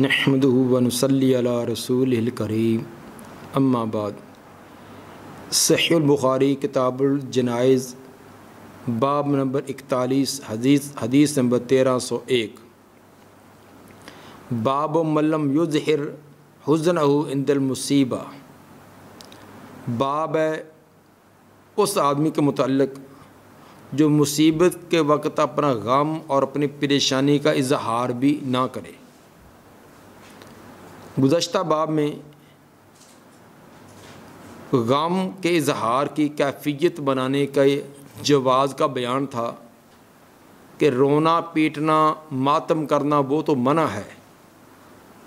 नहमदन सल रसूल करीम अम्माबाद सहीबुखारी जनाइज़ बाब नंबर इकतालीस हदीस हदीस नंबर तेरह सौ एक बाब मलम युजहिर हुजन इंदल बाब है उस आदमी के मतलब जो मुसीबत के वक्त अपना गम और अपनी परेशानी का इजहार भी ना करे गुज्त बाब में गम के इजहार की कैफियत बनाने के जवाज़ का बयान था कि रोना पीटना मातम करना वो तो मना है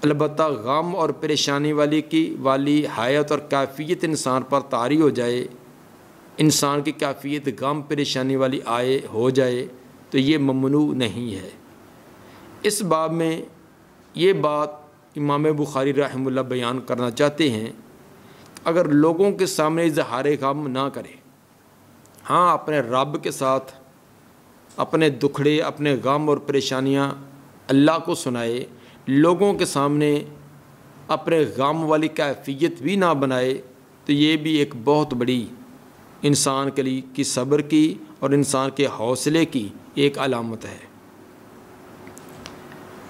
अलबत् गम और परेशानी वाली की वाली हायत और कैफियत इंसान पर तारी हो जाए इंसान की कैफियत गम परेशानी वाली आए हो जाए तो ये ममनू नहीं है इस बाब में ये बात इमाम बुखारी रहमल्ला बयान करना चाहते हैं अगर लोगों के सामने इजहार गम ना करें हाँ अपने रब के साथ अपने दुखड़े अपने गम और परेशानियाँ अल्लाह को सुनाए लोगों के सामने अपने गम वाली कैफियत भी ना बनाए तो ये भी एक बहुत बड़ी इंसान के लिए की सब्र की और इंसान के हौसले की एक अलामत है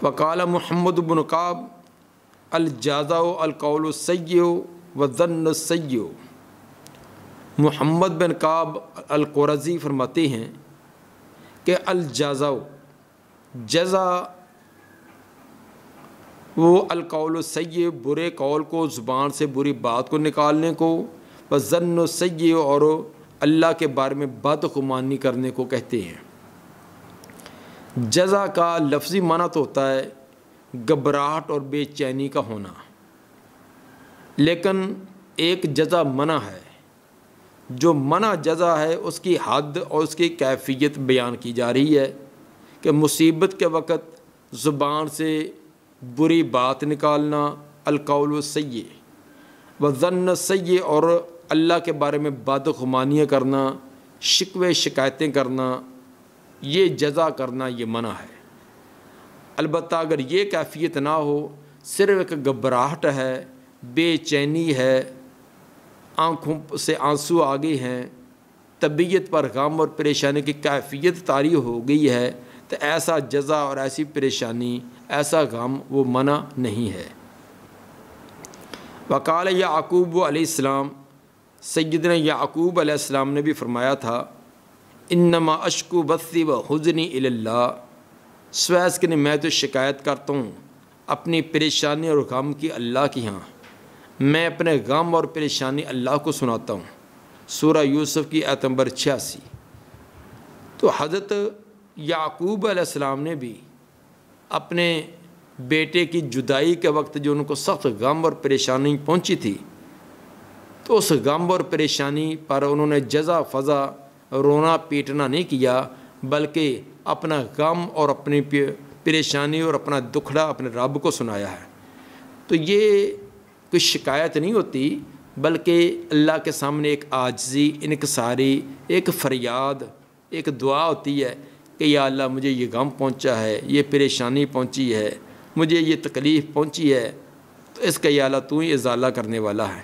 वकाल महमद बनकाब अलजाजा अलकौल सै्य व जन्न सै मोहम्मद बिन काब अलकोरजी फरमाते हैं कि अलजाजा जजा वो अलकौल सै बुरे कौल को ज़ुबान से बुरी बात को निकालने को व ज़न्न सैय और अल्लाह के बारे में बदगुमानी करने को कहते हैं जजा का लफ्ज़ी माना तो होता है घबराहट और बेचैनी का होना लेकिन एक जजा मना है जो मना जजा है उसकी हद और उसकी कैफियत बयान की जा रही है कि मुसीबत के वक़्त ज़ुबान से बुरी बात निकालना अलकौल सै व जन्न सै और अल्लाह के बारे में बदगुमानियाँ करना शिकवे शिकायतें करना ये जजा करना ये मना है अलबत् अगर ये कैफियत ना हो सिर्फ एक घबराहट है बेचैनी है आँखों से आंसू आ गए हैं तबीयत पर गम और परेशानी की कैफियत तारी हो गई है तो ऐसा जजा और ऐसी परेशानी ऐसा गम वो मना नहीं है वकाल याकूब सैद ने याकूब आलाम ने भी फरमाया था इनमा अशकु बस्ती व हजनी अल्लाह स्वैस के मैं तो शिकायत करता हूँ अपनी परेशानी और गम की अल्लाह की यहाँ मैं अपने गम और परेशानी अल्लाह को सुनाता हूँ सूरा यूसुफ की आतंबर छियासी तो हज़रत याकूब आसमाम ने भी अपने बेटे की जुदाई के वक्त जो उनको सख्त गम और परेशानी पहुँची थी तो उस गम और परेशानी पर उन्होंने जजा फजा रोना पीटना नहीं किया बल्कि अपना गम और अपनी परेशानी और अपना दुखड़ा अपने रब को सुनाया है तो ये कोई शिकायत नहीं होती बल्कि अल्लाह के सामने एक आजजी इनकसारी एक फरियाद एक दुआ होती है कि या अल्लाह मुझे ये गम पहुंचा है ये परेशानी पहुंची है मुझे ये तकलीफ़ पहुंची है तो इसका या अल्लाह तू ही इजाला करने वाला है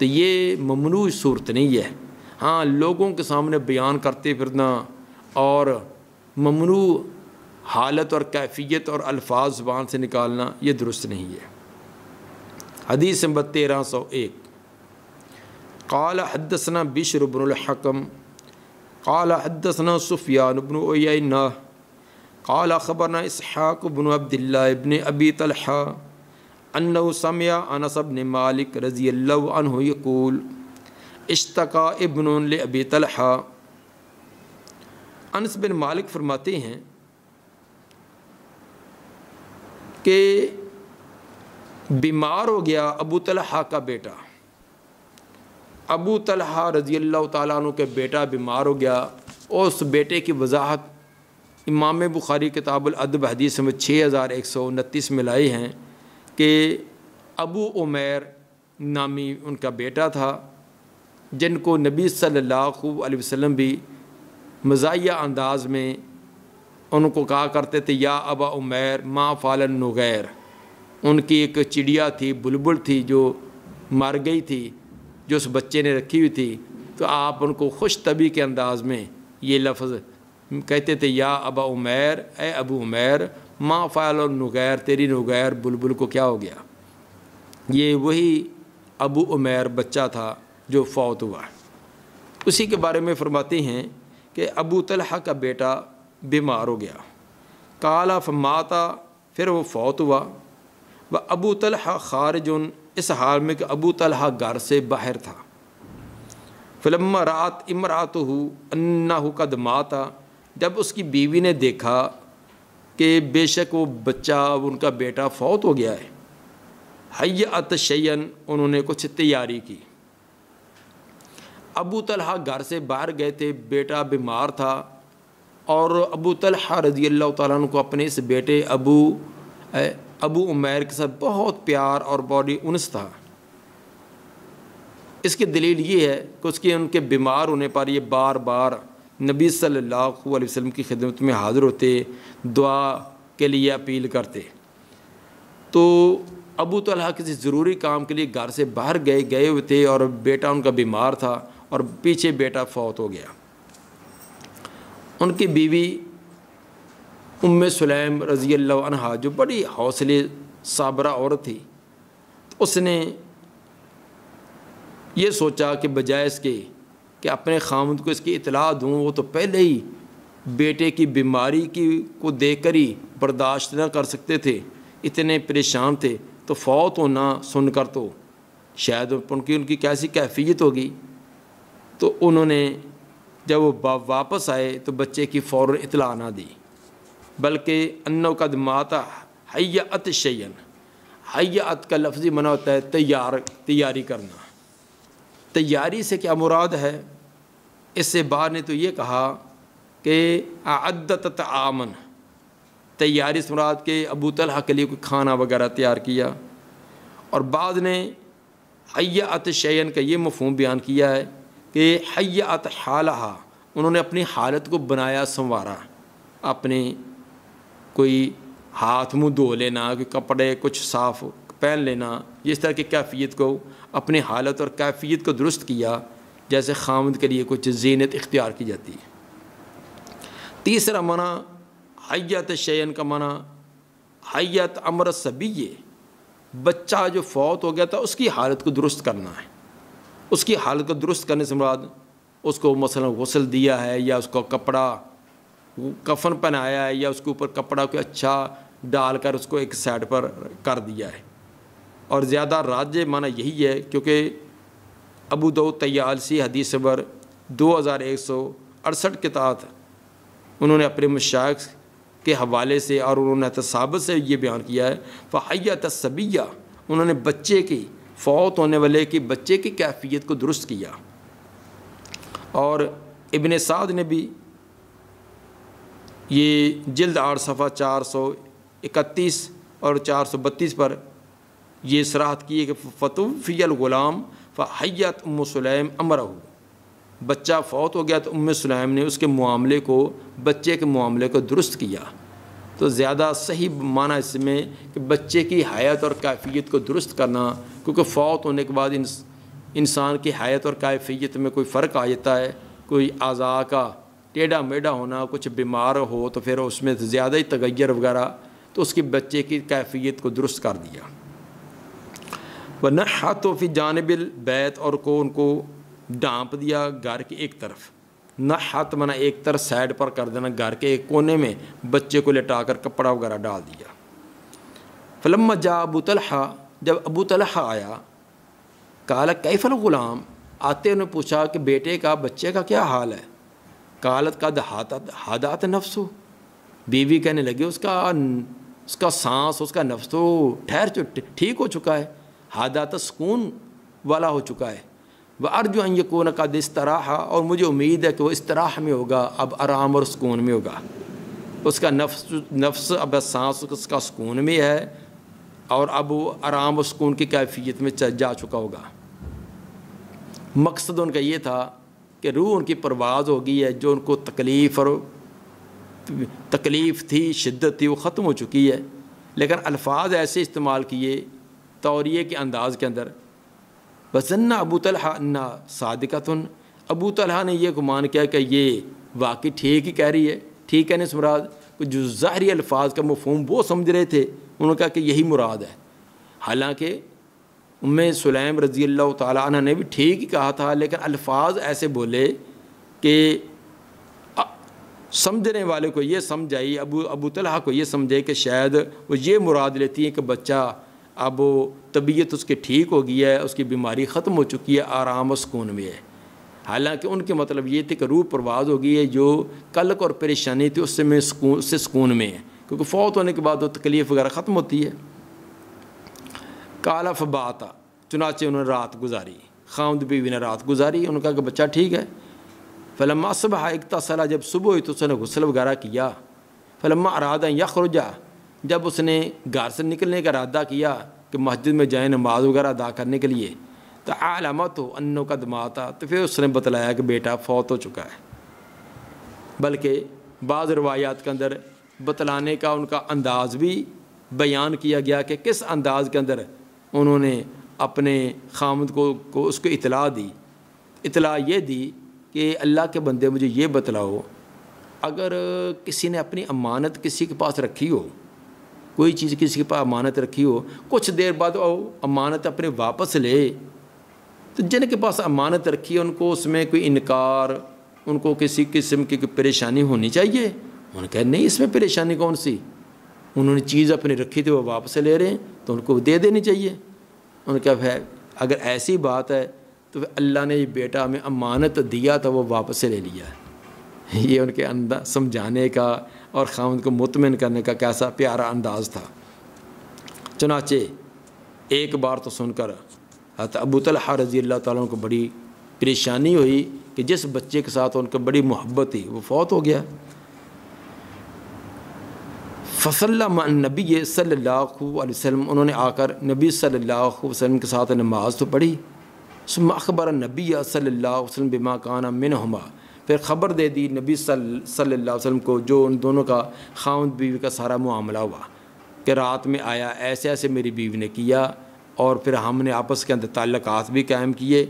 तो ये ममनू सूरत नहीं है हाँ लोगों के सामने बयान करते फिरना और ममनू हालत और कैफियत और अल्फाज जुबान से निकालना ये दुरुस्त नहीं है हदीस नंबर तेरह सौ एक काल हदसना बिशरबनकम काल हदसना सुफियानबन ओना काल ख़बरना इसहाक बन अब्दिल्ला इबन अबी तलहा अन समिया अनसब मालिक रजी अल्लाह यकूल इश्तका इबन अबी तलहा अनस बिन मालिक फरमाते हैं कि बीमार हो गया अबू तलहा का बेटा अबू तलहा रज़ी अल्लाह तु के बेटा बीमार हो गया और उस बेटे की वजाहत इमाम बुखारी अदब हदीस में छः हज़ार एक सौ उनतीस में लाई हैं कि अबू उमेर नामी उनका बेटा था जिनको नबी सल्लल्लाहु अलैहि वसल्लम भी मजाया अंदाज में उनको कहा करते थे या अबा उमैर माँ फालन नगैर उनकी एक चिड़िया थी बुलबुल थी जो मर गई थी जो उस बच्चे ने रखी हुई थी तो आप उनको खुश तबी के अंदाज में ये लफ्ज़ कहते थे या अबा उमैर ए अबू उमैर माँ फाल नगैर तेरी नगैर बुलबुल को क्या हो गया ये वही अबू उमैर बच्चा था जो फौत हुआ उसी के बारे में फरमाते हैं कि अबू तलहा का बेटा बीमार हो गया काला फमाता फिर वो फौत हुआ व अबू तलहा खारज इस हाल में कि अबू तलहा घर से बाहर था फिल्म रात इमरात हो अन्ना कद माता जब उसकी बीवी ने देखा कि बेशक वो बच्चा उनका बेटा फौत हो गया है हय अतशयन उन्होंने कुछ तैयारी की अबू तलहा घर से बाहर गए थे बेटा बीमार था और अबू तलहा रजी अल्लाह तु को अपने इस बेटे अबू अबू उमैर के साथ बहुत प्यार और बॉडी उनस था इसकी दलील ये है कि उसके उनके बीमार होने पर ये बार बार नबी सल्लल्लाहु अलैहि वसल्लम की खिदमत में हाज़िर होते दुआ के लिए अपील करते तो अबू तलहा किसी ज़रूरी काम के लिए घर से बाहर गए गए हुए थे और बेटा उनका बीमार था और पीछे बेटा फौत हो गया उनकी बीवी उम्म सुलेम रज़ी अल्लाह जो बड़ी हौसले साबरा औरत थी तो उसने ये सोचा कि बजाय इसके कि अपने खामद को इसकी इतला दूँ वो तो पहले ही बेटे की बीमारी की को देख कर ही बर्दाश्त न कर सकते थे इतने परेशान थे तो फौत होना सुनकर तो शायद उनकी उनकी कैसी कैफियत होगी तो उन्होंने जब वो बाप वापस आए तो बच्चे की फ़ौर इतला ना दी बल्कि अन्नो कद माता हैया शैन हैया अत का लफ्ज़ी मना होता है तैयार तैयारी करना तैयारी से क्या मुराद है इससे बाहर ने तो ये कहा कि आदत आमन तैयारी से मुराद के अबू तलहा के लिए कोई खाना वगैरह तैयार किया और बाद ने हैया शैन का ये मफहम बयान किया है कि हय अत हालहा उन्होंने अपनी हालत को बनाया संवारा अपने कोई हाथ मुंह धो लेना कोई कपड़े कुछ साफ़ पहन लेना इस तरह की कैफियत को अपनी हालत और कैफियत को दुरुस्त किया जैसे खामद के लिए कुछ जीनत इख्तियार की जाती है तीसरा मना हयात शयन का मना हयात अमर सभी बच्चा जो फौत हो गया था उसकी हालत को दुरुस्त करना है उसकी हालत को दुरुस्त करने से मुराद उसको मसल गसल दिया है या उसको कपड़ा कफन पहनाया है या उसके ऊपर कपड़ा को अच्छा डाल कर उसको एक साइड पर कर दिया है और ज़्यादा राज्य माना यही है क्योंकि अबू दो तयालसी हदीस बर दो हज़ार एक सौ अड़सठ के तहत उन्होंने अपने मशाक के हवाले से और उन्होंने तसाबत से ये बयान किया है फ़ैया तस्बिया उन्होंने बच्चे की फ़ौत होने वाले के बच्चे की कैफियत को दुरुस्त किया और इबन साद ने भी ये जल्द आठ सफ़ा चार सौ इकतीस और चार सौ बत्तीस पर ये सराहत की है कि फ़तुफ़ियल ग़ुलाम फ़हैत उम सलेम अमर बच्चा फ़ौत हो गया तो उम सलेम ने उसके मामले को बच्चे के मामले को दुरुस्त किया तो ज़्यादा सही माना इसमें कि बच्चे की हयात और कैफियत को दुरुस्त करना क्योंकि फौत होने के बाद इंसान की हयात और कैफियत में कोई फ़र्क आ जाता है कोई आज़ा का टेढ़ा मेढ़ा होना कुछ बीमार हो तो फिर उसमें ज़्यादा ही तगैर वगैरह तो उसकी बच्चे की कैफियत को दुरुस्त कर दिया वरना हाथों फिर जानबिल बैत और को उनको डांप दिया घर की एक तरफ ना हाथ मना एक तरह साइड पर कर देना घर के एक कोने में बच्चे को लेटा कर कपड़ा वगैरह डाल दिया फलम जा अबू तलहा जब अबू तलहा आया काला कैफल ग़ुलाम आते उन्हें पूछा कि बेटे का बच्चे का क्या हाल है कालत का दहात हादात नफ्सो बीवी कहने लगी उसका उसका सांस उसका नफ्स तो ठहर ठहर ठीक हो चुका है हादात सुकून वाला हो चुका है व अर्जु यकून का तरह और मुझे उम्मीद है कि वह तरह में होगा अब आराम और सुकून में होगा उसका नफ्स नफ्स अब सांस उसका सुकून में है और अब वो आराम और सुकून की कैफियत में जा चुका होगा मकसद उनका ये था कि रूह उनकी परवाज होगी है जो उनको तकलीफ़ और तकलीफ़ थी शिद्दत थी वो ख़त्म हो चुकी है लेकिन अल्फाज ऐसे इस्तेमाल किए तौरिए के अंदाज़ के अंदर वसन्ना अबू तलहा अन्ना तुन अबू तलहा ने यह गुमान किया कि ये वाकई ठीक ही कह रही है ठीक कहने से मुराद जो ज़ाहरी अल्फाज का मफहम वो समझ रहे थे उन्होंने कहा कि यही मुराद है हालांकि उम सुलैम रज़ी अल्लाह तह ने भी ठीक ही कहा था लेकिन अल्फाज ऐसे बोले कि समझने वाले को ये समझ आई अबू अबू तलहा को ये समझे कि शायद वो ये मुराद लेती हैं कि बच्चा अब तबीयत उसके ठीक हो गई है उसकी बीमारी ख़त्म हो चुकी है आराम और सुकून में है हालांकि उनके मतलब ये थे कि रूह परवाज हो गई है जो कलक और परेशानी थी उससे में सुकून उससे सुकून में है क्योंकि फौत होने के बाद वो तकलीफ़ वगैरह ख़त्म होती है काला फबाता चुनाचे उन्होंने रात गुजारी खामद बीवी ने रात गुजारी उन्होंने कहा कि बच्चा ठीक है फलम्मा सुबह एकता सला जब सुबह हुई तो उसने गुसल वगैरह किया फलम्मा अरादा यख रुजा जब उसने घर से निकलने का इरादा किया कि मस्जिद में जाए नमाज वगैरह अदा करने के लिए तो आलामत हो अन्नों का दमाता तो फिर उसने बतलाया कि बेटा फौत हो चुका है बल्कि बाज़ रवायात के अंदर बतलाने का उनका अंदाज़ भी बयान किया गया कि किस अंदाज के अंदर उन्होंने अपने खामद को, को उसको इतला दी इतला ये दी कि अल्लाह के बंदे मुझे ये बतलाओ अगर किसी ने अपनी अमानत किसी के पास रखी हो कोई चीज़ किसी के पास अमानत रखी हो कुछ देर बाद वो अमानत अपने वापस ले तो जिनके पास अमानत रखी है उनको उसमें कोई इनकार उनको किसी किस्म की कोई परेशानी होनी चाहिए उन्होंने कहा नहीं इसमें परेशानी कौन सी उन्होंने चीज़ अपनी रखी थी वो वापस ले रहे हैं तो उनको दे देनी चाहिए उन्होंने कहा भाई अगर ऐसी बात है तो अल्लाह ने ये बेटा हमें अमानत दिया था तो वो वापस ले लिया है ये उनके अंदा समझाने का और खाम को मुतमिन करने का कैसा प्यारा अंदाज था चनाचे एक बार तो सुनकर हत अबू तलहा रजी अल्लाह तुम को बड़ी परेशानी हुई कि जिस बच्चे के साथ उनकी बड़ी मोहब्बत थी वो फौत हो गया फसल नबी सल्लाम उन्होंने आकर नबी सल्लाम के साथ नमाज तो पढ़ी सुम अखबर नबी सल्लल्लाहु अलैहि बिमा काना मिन हमा फिर ख़बर दे दी नबी सल वसम को जो उन दोनों का खाउन बीवी का सारा मामला हुआ कि रात में आया ऐसे ऐसे मेरी बीवी ने किया और फिर हमने आपस के अंदर तल्लक भी कायम किए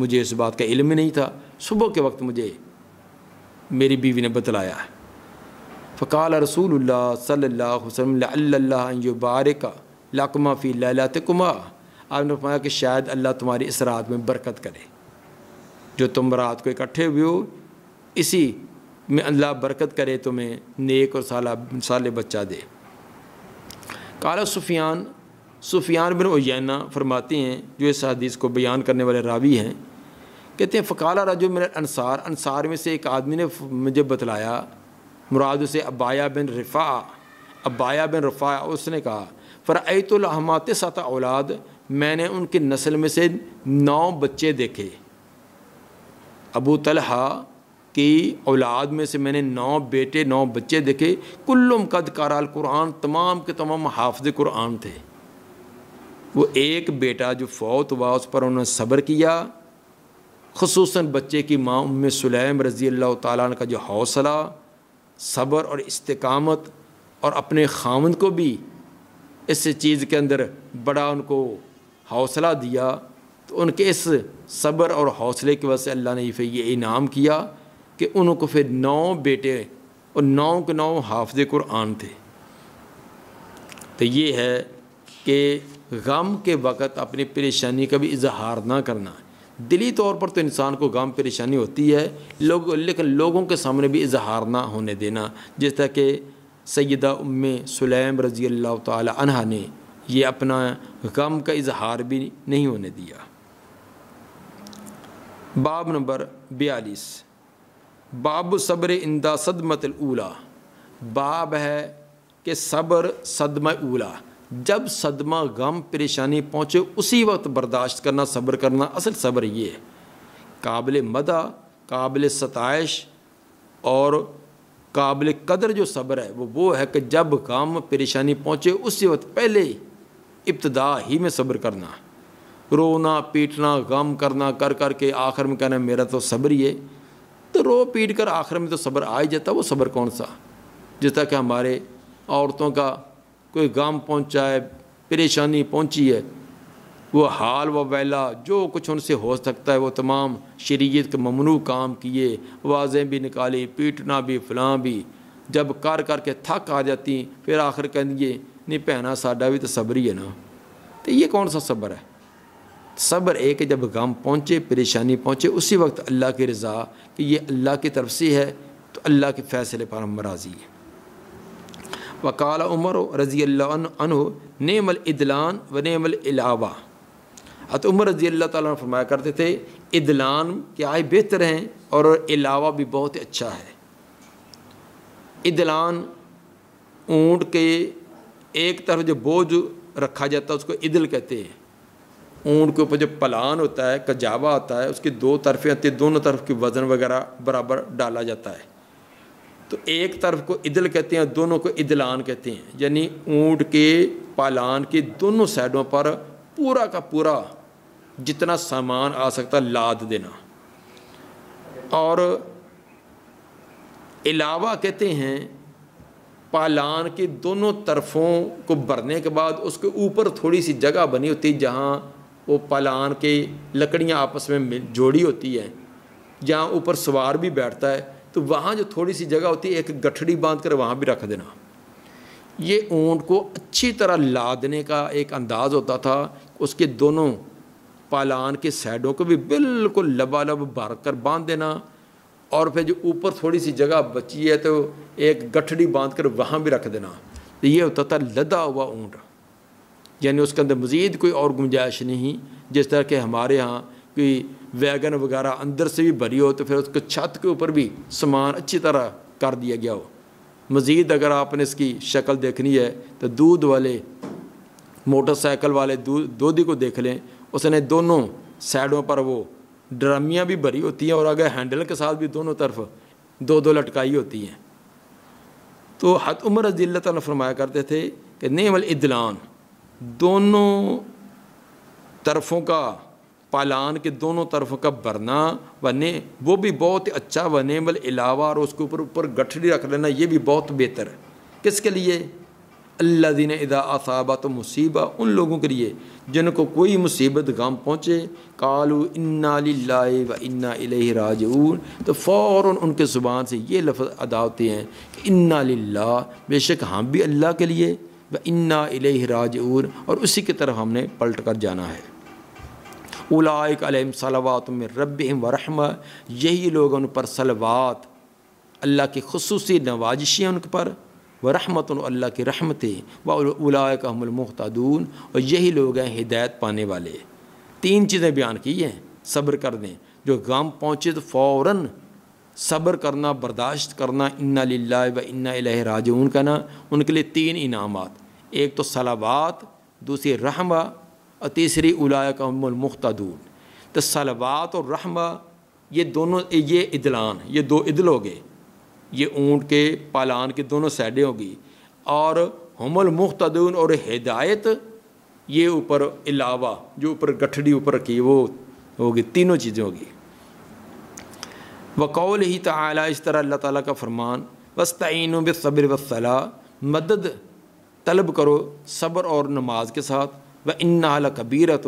मुझे इस बात का इल्म नहीं था सुबह के वक्त मुझे मेरी बीवी ने बतलाया फ़काल रसूल सल्लाबारक लकमा फ़ी लाकुमा फ़ी आपने फाया कि शायद अल्लाह तुम्हारी इस रात में बरकत करे जो तुम रात को इकट्ठे हुए हो इसी में अल्लाह बरकत करे तुम्हें नेक और साला साल बच्चा दे काला सुफियान सुफियान बिन उयना फरमाते हैं जो इस हदीस को बयान करने वाले रावी हैं कहते हैं फ़काला राजो मेरे अनसार अनसार में से एक आदमी ने मुझे बतलाया मुराद से अबाया बिन रफा अबाया बिन रफ़ा उसने कहा फ़रतुलहमात सात औलाद मैंने उनकी नस्ल में से नौ बच्चे देखे अबू तलहा की औलाद में से मैंने नौ बेटे नौ बच्चे देखे कुल्लुम कद काराल कुरान तमाम के तमाम हाफज कुरान थे वो एक बेटा जो फौत हुआ उस पर उन्होंने सब्र किया खसूस बच्चे की माँ उम सुलैम रज़ी अल्लाह ताली का जो हौसला सब्र और इस्तकामत और अपने खामन को भी इस चीज़ के अंदर बड़ा उनको हौसला दिया तो उनके इस सब्र और हौसले की वजह से अल्लाह ने ये इनाम किया कि उनको फिर नौ बेटे और नौ के नौ हाफज कुरान थे तो ये है कि गम के वक़्त अपनी परेशानी का भी इजहार ना करना दिली तौर पर तो इंसान को गम परेशानी होती है लोग लेकिन लोगों के सामने भी इजहार ना होने देना जिस तरह के सैदा उम सुलैम रज़ी अल्लाह तहा ने ये अपना गम का इजहार भी नहीं होने दिया बाब नंबर बयालीस बाब सब्र इंदा सदमत उला बाब है कि सब्र सदमा ऊला जब सदमा गम परेशानी पहुँचे उसी वक्त बर्दाश्त करना सब्र करना असल सब्र ये है काबिल मदा काबिल सतश और काबिल कदर जो सब्र है वो वो है कि जब गम परेशानी पहुँचे उसी वक्त पहले इब्तदा ही में सब्र करना रोना पीटना गम करना कर कर के आखिर में कहना मेरा तो सब्र ही है तो रो पीट कर आखिर में तो सब्र आ ही जाता वो सब्र कौन सा जिसका कि हमारे औरतों का कोई गम पहुँचा है परेशानी पहुँची है वो हाल व वैला जो कुछ उनसे हो सकता है वो तमाम शरीयत के ममनू काम किए आवाज़ें भी निकाली पीटना भी फलां भी जब कर करके के थक आ जाती फिर आखिर दिए नहीं भैना साडा भी तो सब्र ही है ना तो ये कौन सा सब्र है सब्र एक कि जब गम पहुँचे परेशानी पहुँचे उसी वक्त अल्लाह की रज़ा कि ये अल्लाह की तरफ से है तो अल्लाह के फ़ैसले पर हम राज़ी हैं वकाल उमर रज़ी अन नेमल इदलान व नेमल इलावा हत उमर रज़ी अल्लाह ताला फरमाया करते थे इदलान क्या है बेहतर हैं और इलावा भी बहुत अच्छा है इदलान ऊँट के एक तरफ जो बोझ रखा जाता है उसको इदल कहते हैं ऊँट के ऊपर जो पलान होता है कजावा होता है उसकी दो तरफे होती दोनों तरफ के वज़न वगैरह बराबर डाला जाता है तो एक तरफ को इदल कहते हैं दोनों को इदलान कहते हैं यानी ऊँट के पालान के दोनों साइडों पर पूरा का पूरा जितना सामान आ सकता लाद देना और अलावा कहते हैं पालान के दोनों तरफ़ों को भरने के बाद उसके ऊपर थोड़ी सी जगह बनी होती जहाँ वो पलान के लकड़ियाँ आपस में जोड़ी होती हैं जहाँ ऊपर सवार भी बैठता है तो वहाँ जो थोड़ी सी जगह होती है एक गठड़ी बांध कर वहाँ भी रख देना ये ऊँट को अच्छी तरह लादने का एक अंदाज़ होता था उसके दोनों पालान के साइडों को भी बिल्कुल लबालब भर कर बांध देना और फिर जो ऊपर थोड़ी सी जगह बची है तो एक गठड़ी बांध कर वहाँ भी रख देना तो ये होता था लदा हुआ ऊँट यानी उसके अंदर मज़ीद कोई और गुंजाइश नहीं जिस तरह के हमारे यहाँ कोई वैगन वगैरह अंदर से भी भरी हो तो फिर उसके छत के ऊपर भी सामान अच्छी तरह कर दिया गया हो मज़ीद अगर आपने इसकी शक्ल देखनी है तो दूध वाले मोटरसाइकिल वाले दूध दोधी को देख लें उसने दोनों साइडों पर वो ड्रामियाँ भी भरी होती हैं और अगर हैंडल के साथ भी दोनों तरफ दो दो लटकाई होती हैं तो हत उम्र रजील्ल फरमाया करते थे कि वाले इदलान दोनों तरफ़ों का पालान के दोनों तरफ का भरना बने वो भी बहुत अच्छा बने बल अलावा और उसके ऊपर ऊपर गठड़ी रख लेना ये भी बहुत बेहतर है किसके लिए अल्ला दिन इदा असाबा तो मुसीबा उन लोगों के लिए जिनको कोई मुसीबत गम पहुँचे कालू इन्ना व इन्ना राज तो फ़ौर उनके ज़ुबान से ये लफ अदा होते हैं कि इन्ना ला बेशक हम भी अल्लाह के लिए व इन्ना राज और उसी की तरफ हमने पलट कर जाना है उलाइक अलम सलावात में रब वरहम यही लोग उन पर सलवात अल्लाह की खसूस नवाजिशें उन पर व रहमत अल्लाह की रहमतें व उलाइक हमलमहतून और यही लोग हैं हिदायत पाने वाले तीन चीज़ें बयान की हैं सब्र कर दें जो गम पहुँचे तो फ़ौर सब्र करना बर्दाश्त करना इन्ना ला व इन्ना राजून कहना उनके लिए तीन इनामत एक तो सलाबात दूसरी रहमा और तीसरी उलाय का मुख्तून तो सलाबात और रहमा ये दोनों ये इदलान ये दो इदल हो गए ये ऊँट के पालान के दोनों साइडें होगी और हमल मुख्तून और हिदायत ये ऊपर इलावा जो ऊपर गठड़ी ऊपर की वो होगी तीनों चीज़ें होगी बकौल ही तला इस तरह अल्लाह ताली का फरमान वस्तिन बब्र वसला मदद तलब करो सब्र और नमाज के साथ व इन्ना कबीरत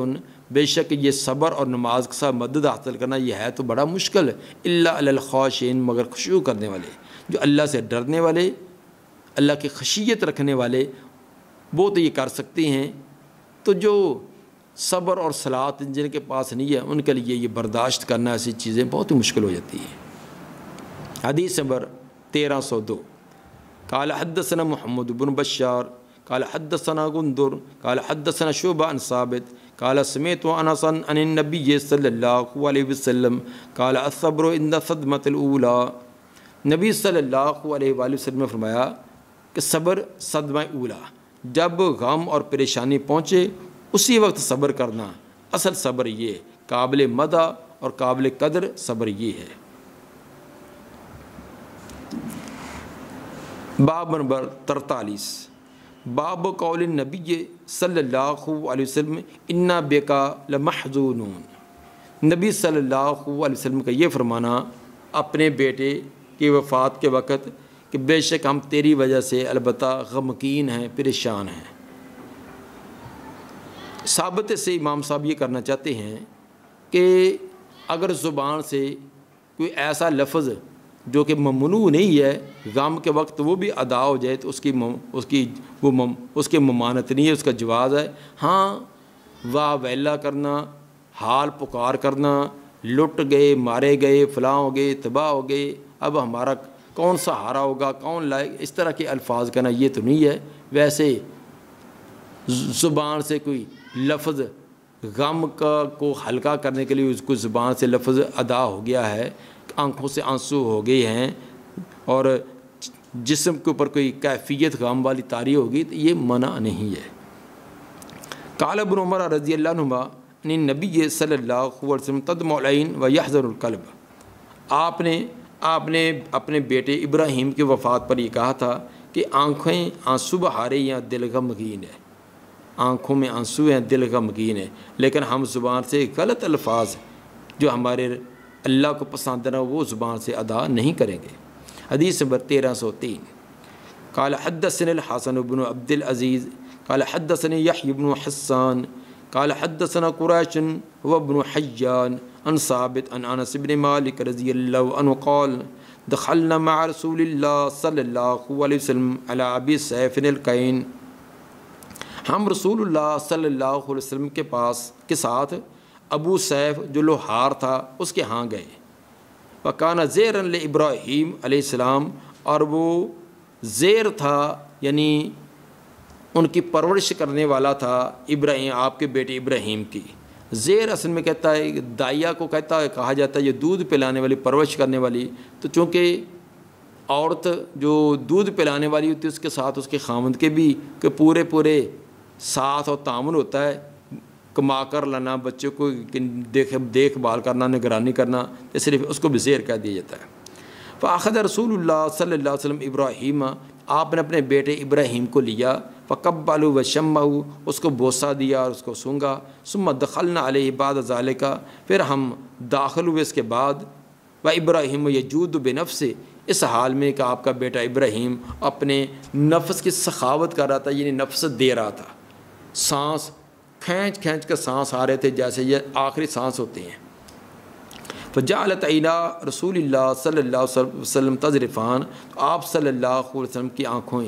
बेशक ये सब्र और नमाज के साथ मदद हासिल करना यह है तो बड़ा मुश्किल अल्लाशन मगर खुशू करने वाले जो अल्लाह से डरने वाले अल्लाह की खशियत रखने वाले वो तो ये कर सकते हैं तो जो सब्र और सलात जिनके पास नहीं है उनके लिए ये बर्दाश्त करना ऐसी चीज़ें बहुत ही मुश्किल हो जाती हैं हदीस नंबर तेरह सौ दो काला हदसन मोहम्मद बिन बशार काल हदसना गुंदुर काल हदसना शुबा अन साबित काल समेत वनसन अन नबी सल्ला वसम काल असब्र इंदा सदमतला नबी सल्ला वसम ने फरमाया कि सब्र सदमा उला जब गम और परेशानी पहुँचे उसी वक्त सब्र करना असल सब्र ये काबिल मदा और काबिल कदर सब्र ये है बाब नंबर तरतालीस बाब कौल नबी सल्ला वसम इन्ना बेका लमहजून नबी सल्ला वसलम का ये फरमाना अपने बेटे की वफ़ात के वक़्त कि बेशक हम तेरी वजह से अलबत् गमकीन हैं परेशान हैं सबत से इमाम साहब ये करना चाहते हैं कि अगर ज़ुबान से कोई ऐसा लफ्ज़ जो कि ममनू नहीं है गम के वक्त वो भी अदा हो जाए तो उसकी मम, उसकी वो मम, उसके ममानत नहीं है उसका जवाज़ है हाँ वाह वैला करना हाल पुकार करना लुट गए मारे गए फलाँ हो गए तबाह हो गए अब हमारा कौन सहारा होगा कौन लाए इस तरह के अल्फाज कहना ये तो नहीं है वैसे ज़ुबान से कोई लफ्ज़ गम का को हल्का करने के लिए उसको ज़ुबान से लफ्ज़ अदा हो गया है आंखों से आंसू हो गए हैं और जिसम के ऊपर कोई कैफियत गम वाली तारी होगी तो ये मना नहीं है कालब उमर रजी ने नबी सल्ला तदमौलिन व यहज़रकलब आपने आपने अपने बेटे इब्राहिम के वफ़ात पर यह कहा था कि आँखें आंसू बहारे या दिल दिल मकीन है आँखों में आंसू हैं दिल का मकीन है लेकिन हम जुबान से गलत अल्फाज जो हमारे अल्लाह को पसंद ना वो ज़ुबान से अदा नहीं करेंगे हदीस नंबर तेरह सौ तीन कल हदसन हसन अबन अब्दिल अज़ीज़ काल हदसन यबन हसन काल हदसन कुरैशन वबन हजान अनसाबित अनसबिन मालिक रजी अल्लाकौल दखलना रसूल सल्ला वसम अलाबी सैफिन हम रसूल सल्ला वसम के पास के साथ अबू सैफ जो लोहार था उसके यहाँ गए पकाना ज़ेर इब्राहिम आसमाम और वो ज़ेर था यानी उनकी परवरिश करने वाला था इब्राहिम आपके बेटे इब्राहिम की ज़ेर असल में कहता है दाइया को कहता है कहा जाता है ये दूध पिलाने वाली परवरिश करने वाली तो चूँकि औरत जो दूध पिलाने वाली होती है उसके साथ उसके खामद के भी के पूरे पूरे साथ और तामन होता है कमा कर लाना बच्चे को देख देखभाल करना निगरानी करना तो सिर्फ उसको भी जेर कह दिया जाता है आखद रसूल सल्ला वसम इब्राहिम आपने अपने बेटे इब्राहिम को लिया आलू व शम्बाऊ उसको बोसा दिया और उसको सुमत सुम दखलना अलबाद ज़ाले का फिर हम दाखिल हुए इसके बाद व इब्राहिम यजूद बेनफ से इस हाल में कि आपका बेटा इब्राहिम अपने नफ्स की सखावत कर रहा था यानी नफ्स दे रहा था सांस खींच खींच कर सांस आ रहे थे जैसे ये आखिरी सांस होती हैं तो तैना रसूल सल्लाम वसम तजरफ़ान तो आप सल्ला की आँखों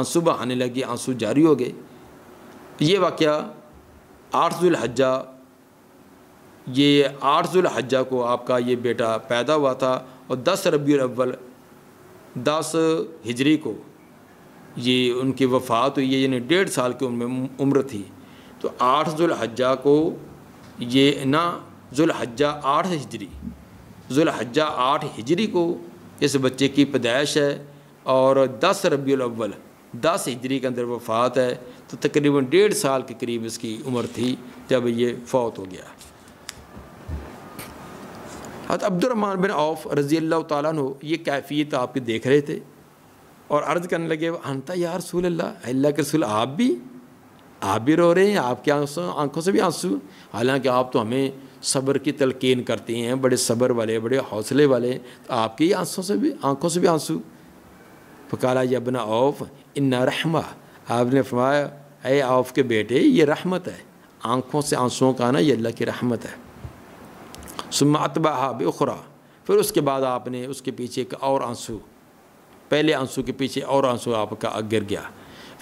आंसू बहाने लगी आंसू जारी हो गए ये वाक़ आठ जुल्हजा ये आठ जुल्हजा को आपका ये बेटा पैदा हुआ था और दस रबील अव्वल दस हिजरी को ये उनकी वफ़ात हुई है यानी डेढ़ साल की उम्र थी तो आठ जुल्हजा को ये ना जुल्हजा आठ हिजरी जुल्हजा आठ हिजरी को इस बच्चे की पैदाइश है और दस रबी अव्वल दस हिजरी के अंदर वफ़ात है तो तकरीबन डेढ़ साल के करीब इसकी उम्र थी जब ये फौत हो गया हत अब्दुलरमान बिन औफ रज़ी अल्लाह तु ये कैफियत आपके देख रहे थे और अर्ज़ करने लगे हनता यार रसूल अल्लाह अल्लाह के रसूल आप भी आप भी रो रहे हैं आपके आंसू आंखों से भी आंसू हालांकि आप तो हमें सब्र की तलकीन करती हैं बड़े सब्र वाले बड़े हौसले वाले तो आपकी आंसू से भी आंखों से भी आंसू फ़काला यबना औफ इन्ना रहमा आपने फरमाया अय औफ के बेटे ये रहमत है आंखों से आंसुओं का आना ये अल्लाह की रहमत है सुम अतबा बखरा फिर उसके बाद आपने उसके पीछे एक और आंसू पहले आंसू के पीछे और आंसू आपका अगर गया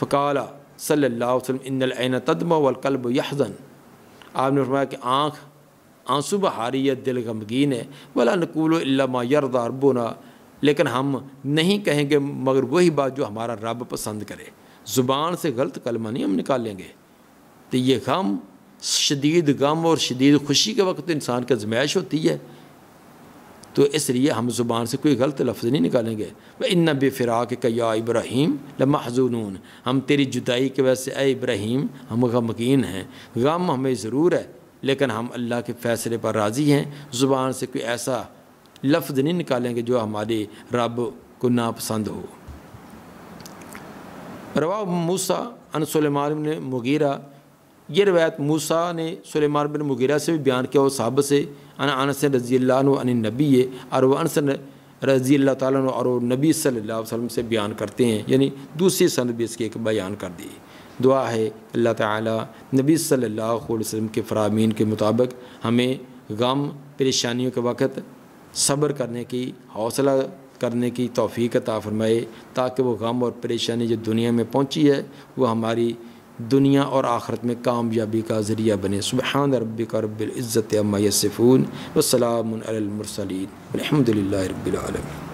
फ़काला सल्ला वसलम इन तदमा वलकल्ब यहजन आपने फरमाया कि आँख आंसू बहारी है दिल गमगीन है वला नकूल इल्ला यरदा रबना लेकिन हम नहीं कहेंगे मगर वही बात जो हमारा रब पसंद करे ज़ुबान से गलत कलमा नहीं हम निकालेंगे तो ये गम शदीद गम और शदीद खुशी के वक्त इंसान का आजमाइश होती है तो इसलिए हम ज़ुबान से कोई गलत लफ्ज़ नहीं निकालेंगे व इन बेफिराक कया इब्राहिम लमहजून हम तेरी जुदाई के वजह से इब्राहिम हम गमगीन हैं गम हमें ज़रूर है लेकिन हम अल्लाह के फ़ैसले पर राज़ी हैं ज़ुबान से कोई ऐसा लफ्ज़ नहीं निकालेंगे जो हमारे रब को नापसंद हो रवा मूसा अन सलेमान ने मुगीरा ये रवायत मूसा ने सलेमान बिन मुगीरा से भी बयान किया और साहब से अन अनस रज़ी नबी और वह अनस रज़ी अल्लाह नबी सल्लल्लाहु अलैहि से बयान करते हैं यानी दूसरी सनद भी इसके एक बयान कर दी दुआ है अल्लाह ताला नबी सल्लल्लाहु अलैहि वसल्लम के फ़रामीन के मुताबिक हमें गम परेशानियों के वक़्त सब्र करने की हौसला करने की तोफ़ी अता फ़रमाए ताकि वो गम और परेशानी जो दुनिया में पहुँची है वो हमारी दुनिया और आखरत में कामयाबी का ज़रिया बने सुबहान रबी का रबिल्ज़त अम्मा यसफ़ून वसलामसलिन अलहमदिल्ला रबालम